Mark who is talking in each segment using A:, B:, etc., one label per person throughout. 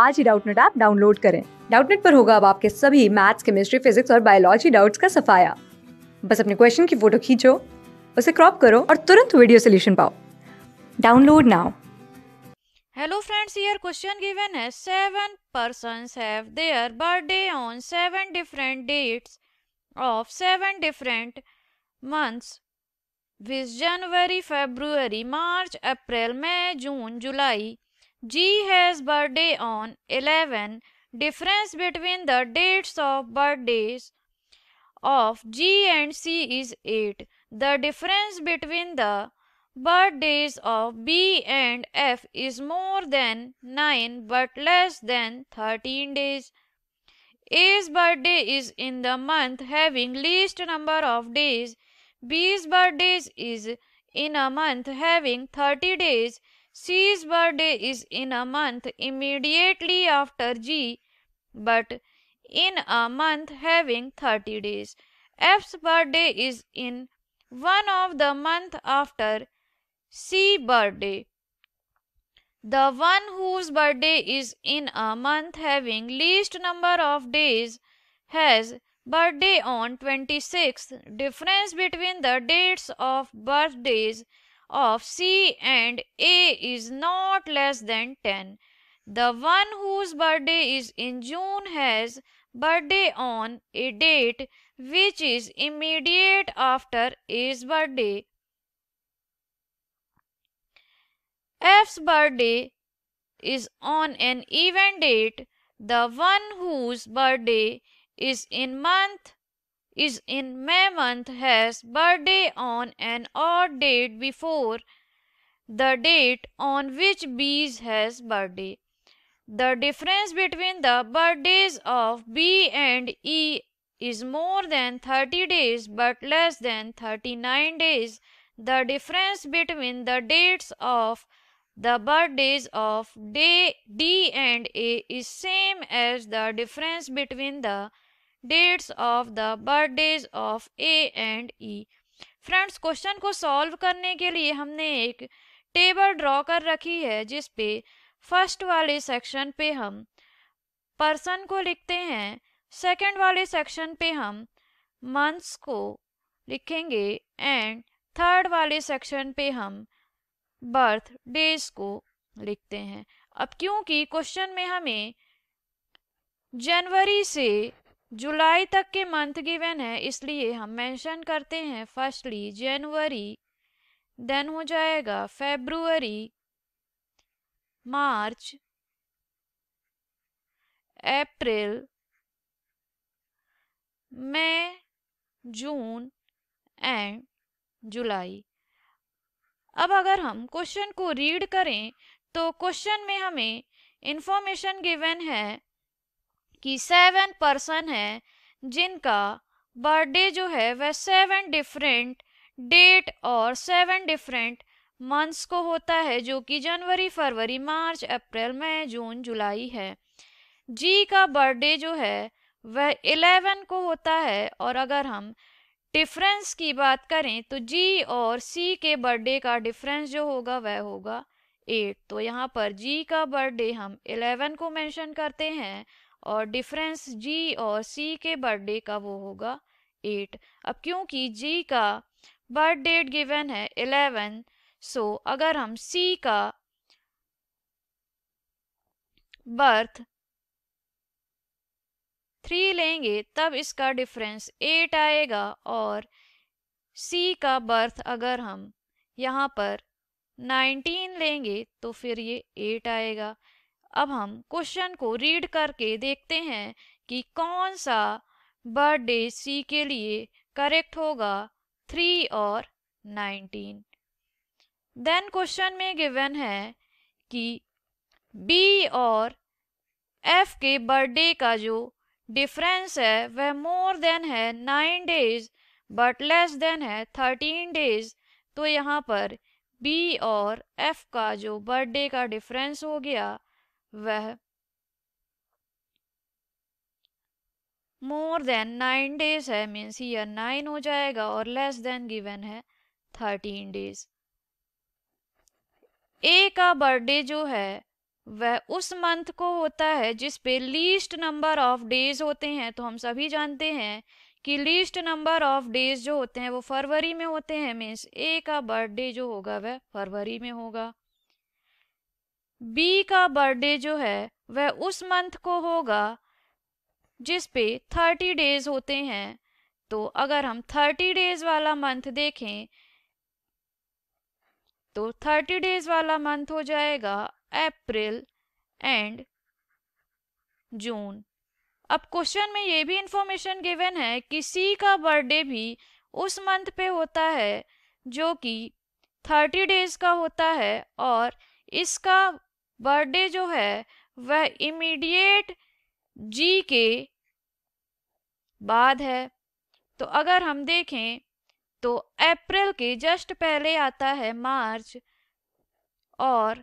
A: आज ही Doubtnut app download करें डाउटनेट पर होगा अब आपके सभी मैथ्स केमिस्ट्री फिजिक्स और बायोलॉजी डाउट्स का सफाया बस अपने क्वेश्चन की फोटो खींचो उसे क्रॉप करो और तुरंत वीडियो सोल्यूशन पाओ download now Hello friends, here question given as 7 persons have their birthday on 7 different dates of 7 different months with January, February, March, April, May, June, July G has birthday on 11. Difference between the dates of birthdays of G and C is 8. The difference between the birthdays of B and F is more than 9 but less than 13 days. A's birthday is in the month having least number of days. B's birthday is in a month having 30 days. C's birthday is in a month immediately after G, but in a month having 30 days. F's birthday is in one of the month after C's birthday. The one whose birthday is in a month having least number of days has birthday on 26th. Difference between the dates of birthdays of C and A is not less than 10. The one whose birthday is in June has birthday on a date which is immediate after A's birthday. F's birthday is on an even date. The one whose birthday is in month is in May month has birthday on an odd date before the date on which bees has birthday. The difference between the birthdays of B and E is more than 30 days but less than 39 days. The difference between the dates of the birthdays of D and A is same as the difference between the dates of the birthdays of A and E friends question को solve करने के लिए हमने एक table draw कर रखी है जिस पे फर्स्ट वाले सेक्शन पे हम पर्सन को लिखते हैं सेकंड वाले सेक्शन पे हम मंथ्स को लिखेंगे एंड थर्ड वाले सेक्शन पे हम बर्थ डेज को लिखते हैं अब क्योंकि क्वेश्चन में हमें जनवरी से जुलाई तक के मंथ गिवन है इसलिए हम मेंशन करते हैं फर्स्टली जनवरी देन हो जाएगा February March April May June and जुलाई अब अगर हम क्वेश्चन को रीड करें तो क्वेश्चन में हमें इंफॉर्मेशन गिवन है कि सेवन पर्सन हैं जिनका बर्थडे जो है वह सेवन डिफरेंट डेट और सेवन डिफरेंट मंथ्स को होता है जो कि जनवरी फरवरी मार्च अप्रैल मई जून जुलाई है जी का बर्थडे जो है वह इलेवन को होता है और अगर हम डिफरेंस की बात करें तो जी और सी के बर्थडे का डिफरेंस जो होगा वह होगा एट तो यहाँ पर जी का बर्थडे हम इलेवन को मेंशन करते हैं और डिफरेंस जी और सी के बर्थडे का वो होगा एट अब क्योंकि जी का बर्थ डेट गिवन है इलेवन सो अगर हम सी का बर्थ थ्री लेंगे तब इसका डिफरेंस एट आएगा और सी का बर्थ अगर हम यहाँ पर नाइनटीन लेंगे तो फिर ये एट आएगा अब हम क्वेश्चन को रीड करके देखते हैं कि कौन सा बर्थडे सी के लिए करेक्ट होगा थ्री और नाइनटीन देन क्वेश्चन में गिवन है कि बी और एफ के बर्थडे का जो डिफरेंस है वह मोर देन है nine days but less than है थर्टीन डेज तो यहाँ पर बी और एफ का जो बर्थडे का डिफरेंस हो गया वह मोर देन नाइन डेज है मीन्स ईयर नाइन हो जाएगा और लेस देन गिवन है थर्टीन डेज ए का बर्थडे जो है वह उस मंथ को होता है जिस पे लीस्ट नंबर ऑफ डेज होते हैं तो हम सभी जानते हैं कि लीस्ट नंबर ऑफ डेज जो होते हैं वो फरवरी में होते हैं मीन्स ए का बर्थडे जो होगा वह फरवरी में होगा बी का बर्थडे जो है वह उस मंथ को होगा जिस पे थर्टी डेज होते हैं तो अगर हम थर्टी डेज वाला मंथ देखें तो थर्टी डेज वाला मंथ हो जाएगा अप्रैल एंड जून अब क्वेश्चन में ये भी इंफॉर्मेशन गिवन है कि सी का बर्थडे भी उस मंथ पे होता है जो कि थर्टी डेज का होता है और इसका बर्थडे जो है वह इमीडिएट जी के बाद है तो अगर हम देखें तो अप्रैल के जस्ट पहले आता है मार्च और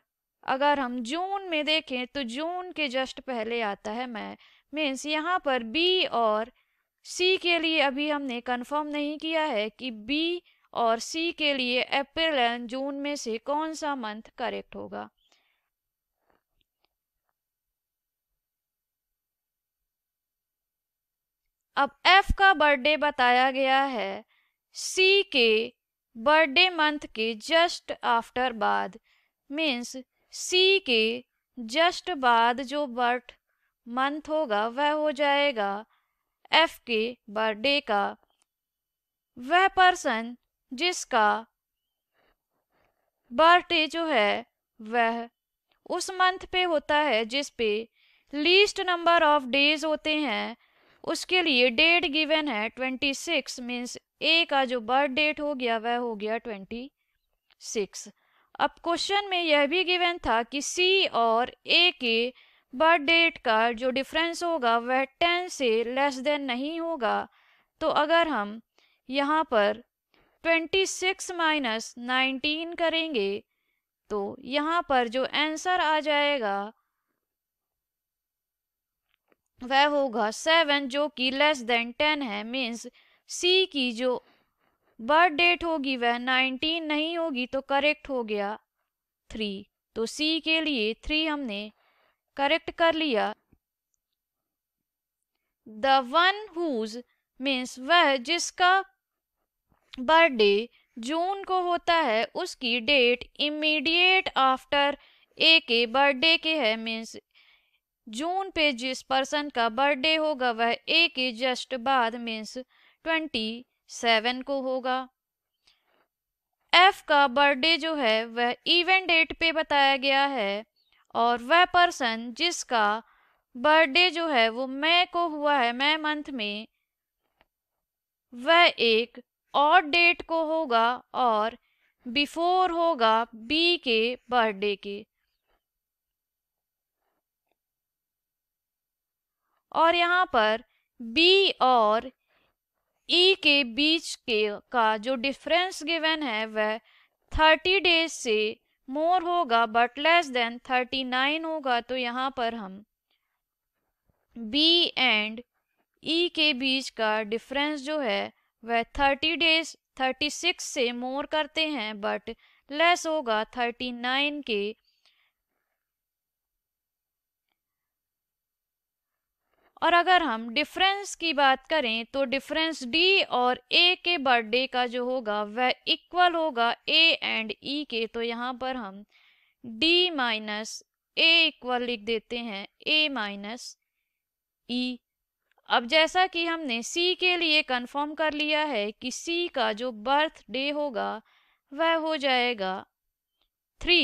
A: अगर हम जून में देखें तो जून के जस्ट पहले आता है मैं मीन्स यहाँ पर बी और सी के लिए अभी हमने कंफर्म नहीं किया है कि बी और सी के लिए अप्रैल एंड जून में से कौन सा मंथ करेक्ट होगा अब एफ का बर्थडे बताया गया है सी के बर्थडे मंथ के जस्ट आफ्टर बाद मीन्स सी के जस्ट बाद जो बर्थ मंथ होगा वह हो जाएगा एफ के बर्थडे का वह पर्सन जिसका बर्थडे जो है वह उस मंथ पे होता है जिस पे लीस्ट नंबर ऑफ डेज होते हैं उसके लिए डेट गिवन है ट्वेंटी सिक्स मीन्स ए का जो बर्थ डेट हो गया वह हो गया ट्वेंटी सिक्स अब क्वेश्चन में यह भी गिवन था कि सी और ए के बर्थ डेट का जो डिफरेंस होगा वह टेन से लेस देन नहीं होगा तो अगर हम यहाँ पर ट्वेंटी सिक्स माइनस नाइनटीन करेंगे तो यहाँ पर जो आंसर आ जाएगा वह होगा सेवन जो कि लेस देन टेन है मीन्स सी की जो बर्थ डेट होगी वह नाइनटीन नहीं होगी तो करेक्ट हो गया थ्री तो सी के लिए थ्री हमने करेक्ट कर लिया द वन हुज मीन्स वह जिसका बर्थडे जून को होता है उसकी डेट इमीडिएट आफ्टर ए के बर्थडे के है मीन्स जून पे जिस पर्सन का बर्थडे होगा वह ए के जस्ट बाद मीन्स ट्वेंटी सेवन को होगा एफ का बर्थडे जो है वह इवेंट डेट पे बताया गया है और वह पर्सन जिसका बर्थडे जो है वो मई को हुआ है मई मंथ में वह एक और डेट को होगा और बिफोर होगा बी के बर्थडे के और यहाँ पर बी और ई e के बीच के का जो डिफरेंस गिवन है वह थर्टी डेज से मोर होगा but less than thirty nine होगा तो यहाँ पर हम बी एंड ई के बीच का डिफरेंस जो है वह थर्टी डेज थर्टी सिक्स से मोर करते हैं बट लेस होगा थर्टी नाइन के और अगर हम डिफरेंस की बात करें तो डिफरेंस डी और ए के बर्थडे का जो होगा वह इक्वल होगा ए एंड ई के तो यहाँ पर हम डी माइनस ए इक्वल लिख देते हैं ए माइनस ई अब जैसा कि हमने सी के लिए कंफर्म कर लिया है कि सी का जो बर्थ डे होगा वह हो जाएगा थ्री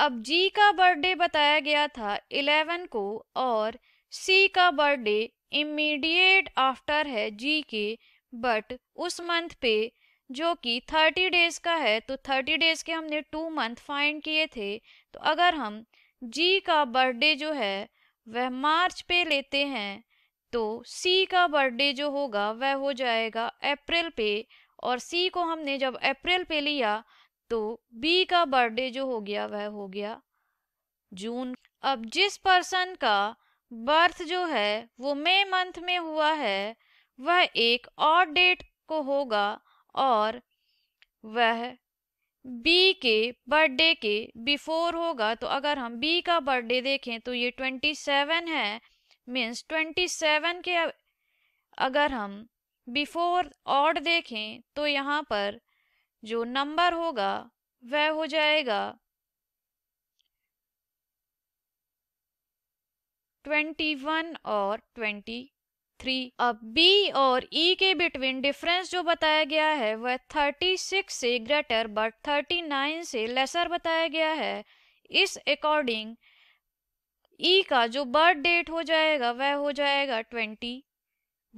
A: अब जी का बर्थडे बताया गया था इलेवन को और सी का बर्थडे इमीडिएट आफ्टर है जी के बट उस मंथ पे जो कि थर्टी डेज का है तो थर्टी डेज के हमने टू मंथ फाइंड किए थे तो अगर हम जी का बर्थडे जो है वह मार्च पे लेते हैं तो सी का बर्थडे जो होगा वह हो जाएगा अप्रैल पे और सी को हमने जब अप्रैल पे लिया तो बी का बर्थडे जो हो गया वह हो गया जून अब जिस पर्सन का बर्थ जो है वो मई मंथ में हुआ है वह एक और डेट को होगा और वह बी के बर्थडे के बिफोर होगा तो अगर हम बी का बर्थडे देखें तो ये ट्वेंटी सेवन है मीन्स ट्वेंटी सेवन के अगर हम बिफोर ऑड देखें तो यहाँ पर जो नंबर होगा वह हो जाएगा ट्वेंटी वन और ट्वेंटी थ्री अब बी और ई e के बिटवीन डिफरेंस जो बताया गया है वह थर्टी सिक्स से ग्रेटर बट थर्टी नाइन से लेसर बताया गया है इस अकॉर्डिंग ई e का जो बर्थ डेट हो जाएगा वह हो जाएगा ट्वेंटी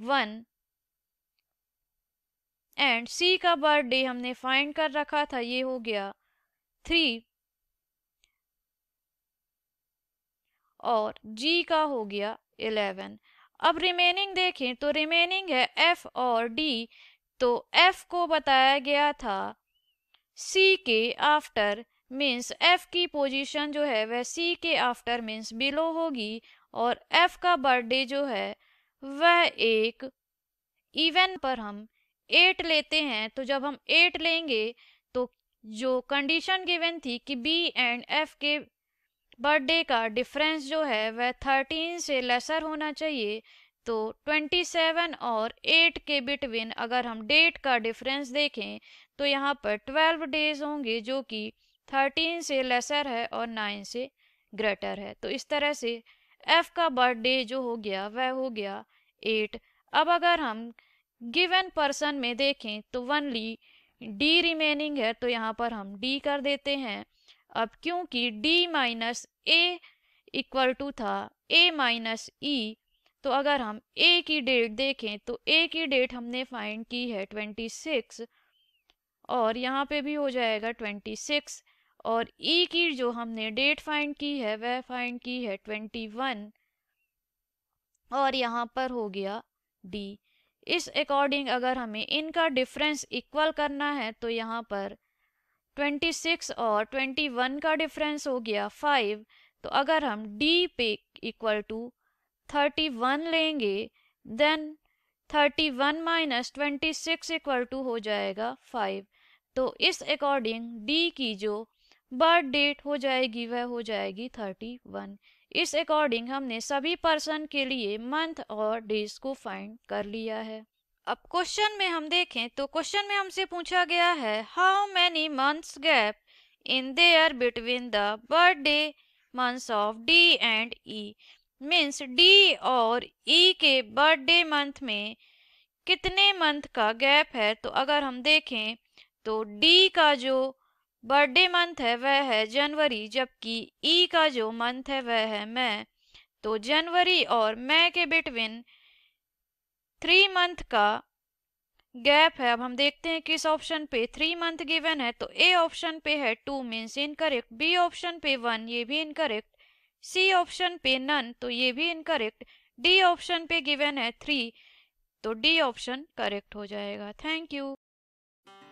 A: वन एंड सी का बर्थडे हमने फाइंड कर रखा था ये हो गया थ्री और जी का हो गया इलेवन अब रिमेनिंग देखें तो रिमेनिंग है एफ और डी तो एफ को बताया गया था सी के आफ्टर मीन्स एफ की पोजीशन जो है वह सी के आफ्टर मीन्स बिलो होगी और एफ का बर्थडे जो है वह एक इवेंट पर हम एट लेते हैं तो जब हम एट लेंगे तो जो कंडीशन गिवन थी कि बी एंड एफ के बर्थडे का डिफरेंस जो है वह थर्टीन से लेसर होना चाहिए तो ट्वेंटी सेवन और एट के बिटवीन अगर हम डेट का डिफरेंस देखें तो यहाँ पर ट्वेल्व डेज होंगे जो कि थर्टीन से लेसर है और नाइन से ग्रेटर है तो इस तरह से एफ का बर्थडे जो हो गया वह हो गया एट अब अगर हम गिवन पर्सन में देखें तो वनली डी रिमेनिंग है तो यहाँ पर हम डी कर देते हैं अब क्योंकि D minus A equal to था ए माइनस ई तो अगर हम ए की डेट देखें तो ए की डेट हमने फाइंड की है ट्वेंटी सिक्स और यहाँ पे भी हो जाएगा ट्वेंटी सिक्स और ई e की जो हमने डेट फाइंड की है वह फाइंड की है ट्वेंटी वन और यहाँ पर हो गया डी इस अकॉर्डिंग अगर हमें इनका डिफरेंस इक्वल करना है तो यहाँ पर 26 और 21 का डिफरेंस हो गया 5 तो अगर हम डी पे इक्वल टू 31 लेंगे then 31 one minus twenty equal to हो जाएगा 5 तो इस अकॉर्डिंग डी की जो बर्थ डेट हो जाएगी वह हो जाएगी 31 इस अकॉर्डिंग हमने सभी पर्सन के लिए मंथ और डेज को फाइंड कर लिया है अब क्वेश्चन में हम देखें तो क्वेश्चन में हमसे पूछा गया है how many months gap in there between the birthday months of D and E means D और ई e के बर्थडे मंथ में कितने मंथ का गैप है तो अगर हम देखें तो डी का जो बर्थडे मंथ है वह है जनवरी जबकि ई का जो मंथ है वह है मैं तो जनवरी और मैं के बिटवीन थ्री मंथ का गैप है अब हम देखते हैं किस ऑप्शन पे थ्री मंथ गिवन है तो ए ऑप्शन पे है two means incorrect B option पे वन ये भी इनकरेक्ट सी ऑप्शन पे नन तो ये भी इनकरेक्ट डी ऑप्शन पे गिवन है थ्री तो डी ऑप्शन करेक्ट हो जाएगा थैंक यू